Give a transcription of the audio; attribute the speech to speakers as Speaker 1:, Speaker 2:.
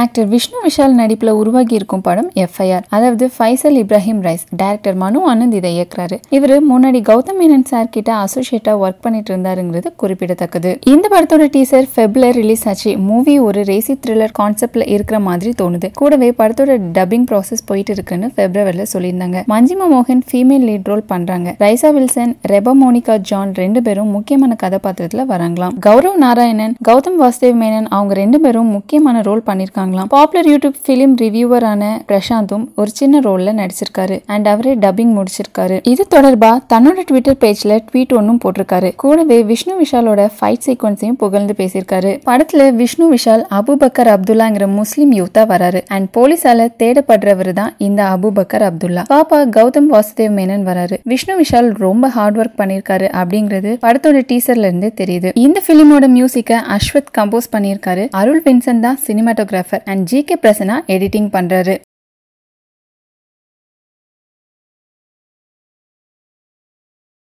Speaker 1: actor Vishnu Vishal
Speaker 2: நடிப்பில் உருவாகி இருக்கும் படம் எஃப்ஐஆர் அதாவது ஃபைசல் இப்ராஹிம் ரைஸ் டைரக்டர் மனு ஆனந்த் இதை இயக்குறாரு இவர் முன்னாடி கௌதம் மேனன் சார் கிட்ட அசோசியேட்டா ஒர்க் பண்ணிட்டு இருந்தாருங்கிறது குறிப்பிடத்தக்கது இந்த படத்தோட டீசர் பெப்ல ரிலீஸ் ஆச்சு மூவி ஒரு ரேசி த்ரில்லர் கான்செப்ட்ல இருக்கிற மாதிரி தோணுது கூடவே படத்தோட டப்பிங் ப்ராசஸ் போயிட்டு இருக்குன்னு பிப்ரவரியில சொல்லியிருந்தாங்க மஞ்சிமா மோகன் ஃபீமேல் லீட் ரோல் பண்றாங்க ரைசா வில்சன் ரெபா மோனிகா ஜான் ரெண்டு பேரும் முக்கியமான கதாபாத்திரத்துல வராங்களாம் கௌரவ் நாராயணன் கௌதம் வாசுதேவ் மேனன் அவங்க ரெண்டு பேரும் முக்கியமான ரோல் பண்ணிருக்காங்க பார்க்கலாம் பாப்புலர் யூடியூப் ஃபிலிம் ரிவ்யூவரான பிரசாந்தும் ஒரு சின்ன ரோல்ல நடிச்சிருக்காரு அண்ட் அவரே டப்பிங் முடிச்சிருக்காரு இது தொடர்பா தன்னோட ட்விட்டர் பேஜ்ல ட்வீட் ஒன்னும் போட்டிருக்காரு கூடவே விஷ்ணு விஷாலோட ஃபைட் சீக்வன்ஸையும் புகழ்ந்து பேசியிருக்காரு படத்துல விஷ்ணு விஷால் அபுபக்கர் அப்துல்லாங்கிற முஸ்லீம் யூத்தா வராரு அண்ட் போலீஸால தேடப்படுறவர் தான் இந்த அபுபக்கர் அப்துல்லா பாப்பா கௌதம் வாசுதேவ் மேனன் வராரு விஷ்ணு விஷால் ரொம்ப ஹார்ட் ஒர்க் பண்ணிருக்காரு அப்படிங்கிறது படத்தோட டீசர்ல இருந்து தெரியுது இந்த பிலிமோட மியூசிக்கை அஸ்வத் கம்போஸ் பண்ணியிருக்காரு அருள் பென்சன் தான் cinematographer Sekar and G K Prasanna
Speaker 1: editing பண்ணுறாரு